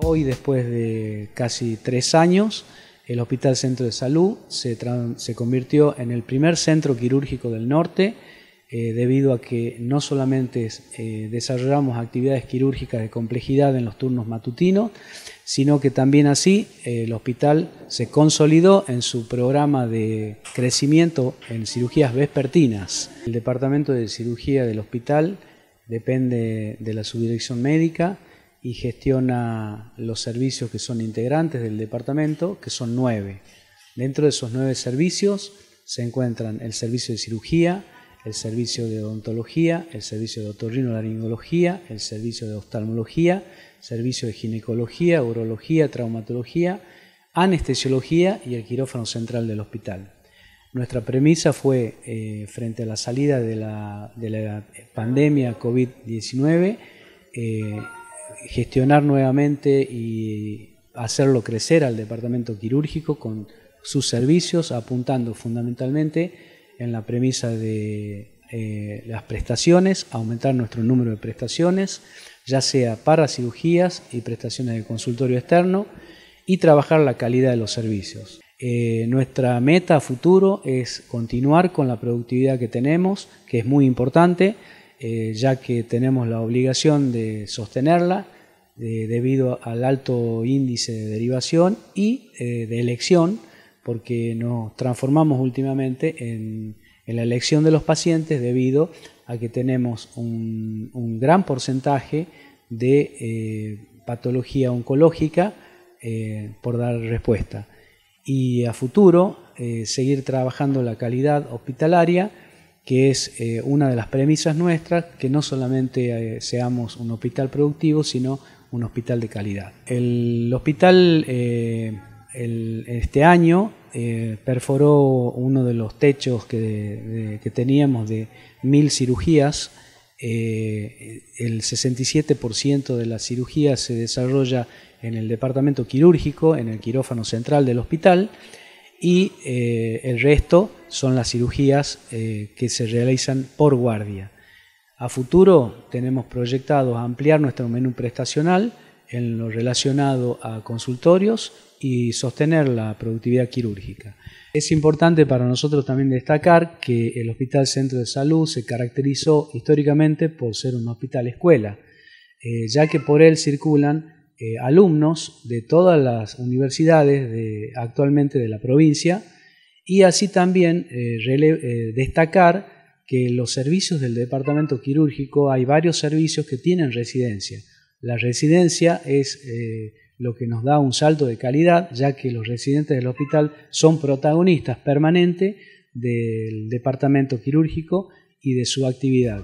Hoy, después de casi tres años, el Hospital Centro de Salud se, convirtió en el primer centro quirúrgico del norte eh, debido a que no solamente eh, desarrollamos actividades quirúrgicas de complejidad en los turnos matutinos, sino que también así eh, el hospital se consolidó en su programa de crecimiento en cirugías vespertinas. El departamento de cirugía del hospital depende de la subdirección médica y gestiona los servicios que son integrantes del departamento, que son nueve. Dentro de esos nueve servicios se encuentran el servicio de cirugía, el servicio de odontología, el servicio de otorrinolaringología, el servicio de oftalmología, servicio de ginecología, urología, traumatología, anestesiología y el quirófano central del hospital. Nuestra premisa fue, eh, frente a la salida de la, pandemia COVID-19, gestionar nuevamente y hacerlo crecer al departamento quirúrgico con sus servicios, apuntando fundamentalmente en la premisa de eh, las prestaciones, aumentar nuestro número de prestaciones, ya sea para cirugías y prestaciones de consultorio externo, y trabajar la calidad de los servicios. Eh, nuestra meta a futuro es continuar con la productividad que tenemos, que es muy importante, eh, ya que tenemos la obligación de sostenerla debido al alto índice de derivación y eh, de elección, porque nos transformamos últimamente en, la elección de los pacientes debido a que tenemos un gran porcentaje de eh, patología oncológica por dar respuesta. Y a futuro, seguir trabajando la calidad hospitalaria, que es eh, una de las premisas nuestras, que no solamente eh, seamos un hospital productivo, sino un hospital de calidad. El hospital eh, este año perforó uno de los techos que, que teníamos de mil cirugías. el 67% de las cirugías se desarrolla en el departamento quirúrgico, en el quirófano central del hospital y eh, el resto son las cirugías eh, que se realizan por guardia. A futuro tenemos proyectado ampliar nuestro menú prestacional en lo relacionado a consultorios y sostener la productividad quirúrgica. Es importante para nosotros también destacar que el Hospital Centro de Salud se caracterizó históricamente por ser un hospital escuela, eh, ya que por él circulan eh, alumnos de todas las universidades actualmente de la provincia y así también eh, eh, destacar que los servicios del departamento quirúrgico hay varios servicios que tienen residencia. La residencia es lo que nos da un salto de calidad, ya que los residentes del hospital son protagonistas permanentes del departamento quirúrgico y de su actividad.